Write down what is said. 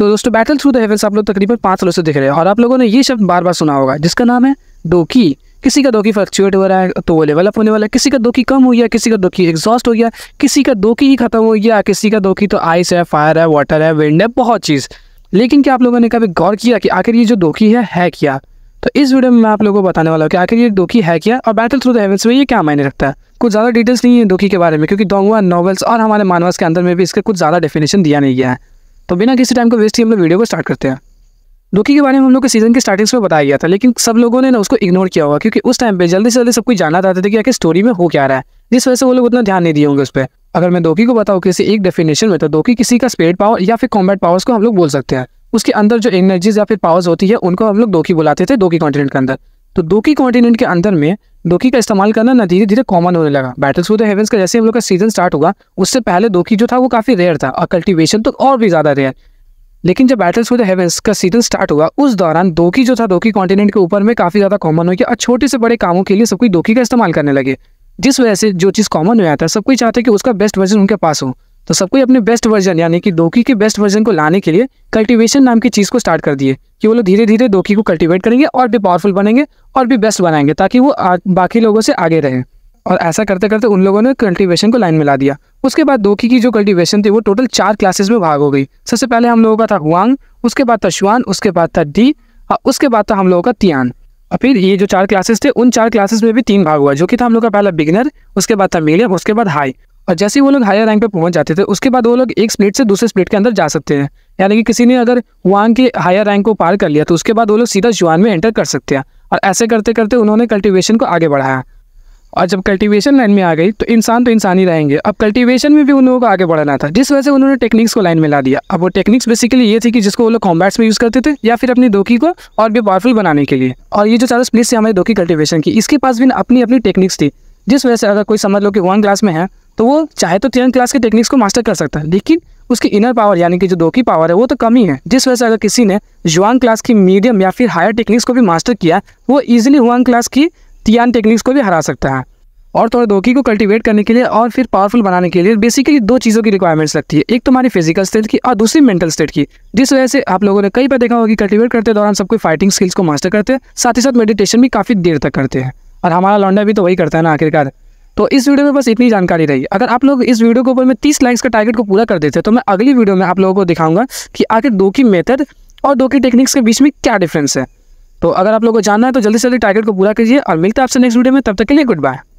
तो दोस्तों battle through the heavens आप लोग तकरीबन पाँच सालों से देख रहे हैं और आप लोगों ने ये शब्द बार बार सुना होगा जिसका नाम है डोकी किसी का दोकी फ्लक्चुएट हो रहा है तो वो लेवल अप होने वाला है किसी का दोकी कम हो गया किसी का दोकी एग्जॉस्ट हो गया किसी का दोकी ही खत्म हो गया किसी का दोकी तो आइस है फायर है वाटर है विंड है बहुत चीज़ लेकिन क्या आप लोगों ने कभी गौर किया कि आखिर ये जो दोकी है है क्या तो इस वीडियो में मैं आप लोगों को बताने वाला हूँ कि आखिर ये दोकी है क्या और बैटल थ्रू द हेवेंस में ये क्या मायने रखता है कुछ ज़्यादा डिटेल्स नहीं है दोकी के बारे में क्योंकि डोंगवा नॉवल्स और हमारे मानवास के अंदर में भी इसका कुछ ज़्यादा डेफिनेशन दिया नहीं गया है तो बिना किसी टाइम को वेस्ट किए हम लोग वीडियो को स्टार्ट करते हैं लोकी के बारे में हम लोग के सीजन के स्टार्टिंग्स में बताया गया था लेकिन सब लोगों ने ना उसको इग्नोर किया हुआ क्योंकि उस टाइम पे जल्दी से जल्दी सब कुछ जानना चाहते थे कि आखिर स्टोरी में हो क्या रहा है जिस वजह से वो लोग उतना ध्यान नहीं दिए होंगे उस पर अगर मैं दोकी को बताऊँ किसी एक डेफिनेशन में तो दोकी किसी का स्पेड पावर या फिर कॉम्बैट पावर्स को हम लोग बोल सकते हैं उसके अंदर जो एनर्जीज या फिर पावर्स होती है उनको हम लोग दोकी बुलाते थे दोकी कॉन्टिनेंट के अंदर तो दो की कॉन्टिनेंट के अंदर में दोकी का इस्तेमाल करना ना धीरे धीरे कॉमन होने लगा बैटल थ्रू द हेवेंस का जैसे हम लोग का सीजन स्टार्ट हुआ उससे पहले दोकी जो था वो काफ़ी रेयर था और कल्टिवेशन तो और भी ज़्यादा रेयर लेकिन जब बैटल थ्रू द हेवंस का सीजन स्टार्ट हुआ उस दौरान दोकी जो था दोकी कॉन्टिनेंट के ऊपर में काफ़ी ज़्यादा कॉमन हो गया और छोटे से बड़े कामों के लिए सब कोई दोकी का इस्तेमाल करने लगे जिस वजह से जो चीज़ कॉमन हो जाता है सब कोई चाहते कि उसका बेस्ट वर्जन उनके पास हो तो सबको अपने बेस्ट वर्जन यानी कि दोकी के बेस्ट वर्जन को लाने के लिए कल्टीवेशन नाम की चीज़ को स्टार्ट कर दिए कि वो लोग धीरे धीरे दोकी को कल्टीवेट करेंगे और भी पावरफुल बनेंगे और भी बेस्ट बनाएंगे ताकि वो बाकी लोगों से आगे रहें और ऐसा करते करते उन लोगों ने कल्टीवेशन को लाइन में ला दिया उसके बाद दोकी की जो कल्टीवेशन थी वो टोटल चार क्लासेस में भाग हो गई सबसे पहले हम लोगों का था हुआंग उसके बाद था शुआन उसके बाद था डी और उसके बाद था हम लोगों का तियान और फिर ये जो चार क्लासेस थे उन चार क्लासेस में भी तीन भाग हुआ जो कि था हम लोग का पहला बिगनर उसके बाद था मीडियम उसके बाद हाई और जैसे ही वो लोग हायर रैंक पे पहुंच जाते थे उसके बाद वो लोग एक स्प्लिट से दूसरे स्प्लिट के अंदर जा सकते हैं यानी कि किसी ने अगर वांग के हायर रैंक को पार कर लिया तो उसके बाद वो लोग सीधा जुआन में एंटर कर सकते हैं और ऐसे करते करते उन्होंने कल्टिवेशन को आगे बढ़ाया और जब कल्टिवेशन लाइन में आ गई तो इंसान तो इंसान ही रहेंगे अब कल्टिवेशन में भी उन लोगों को आगे बढ़ाना था जिस वजह से उन्होंने टेक्निक्स को लाइन में ला दिया अब वो टेक्निक्स बेसिकली ये थी कि जिसको वो लोग कॉम्बैट्स में यूज़ करते थे या फिर अपनी दोकी को और भी पावरफुल बनाने के लिए और ये जो चारों स्प्लिस से हमारी दोकी कल्टिवेशन की इसके पास भी अपनी अपनी टेक्निक्स थी जिस वजह से अगर कोई समझ लो कि वन क्लास में है तो वो चाहे तो थियरम क्लास के टेक्निक्स को मास्टर कर सकता है लेकिन उसकी इनर पावर यानी कि जो दो की पावर है वो तो कम ही है जिस वजह से अगर किसी ने जुआन क्लास की मीडियम या फिर हायर टेक्निक्स को भी मास्टर किया वो इजिली हुआन क्लास की तियान टेक्निक्स को भी हरा सकता है और थोड़ा धोखी को कल्टीवेट करने के लिए और फिर पावरफुल बनाने के लिए बेसिकली दो चीज़ों की रिक्वायरमेंट्स लगती है एक तुम्हारी फिजिकल स्टेट की और दूसरी मेंटल स्टेट की जिस वजह से आप लोगों ने कई बार देखा होगा कि कल्टीवेट करते दौरान सबको फाइटिंग स्किल्स को मास्टर करते हैं साथ ही साथ मेडिटेशन भी काफ़ी देर तक करते हैं और हमारा लौंडा भी तो वही करता है ना आखिरकार तो इस वीडियो में बस इतनी जानकारी रही अगर आप लोग इस वीडियो के ऊपर में तीस लाइक्स का टारगेट को पूरा कर देते तो मैं अगली वीडियो में आप लोगों को दिखाऊंगा कि आखिर दो की मेथड और दो की टेक्निक्स के बीच में क्या डिफरेंस है तो अगर आप लोगों को जानना है तो जल्दी से जल्दी टारगेट को पूरा कीजिए और मिलता है आपसे नेक्स्ट वीडियो में तब तक के लिए गुड बाय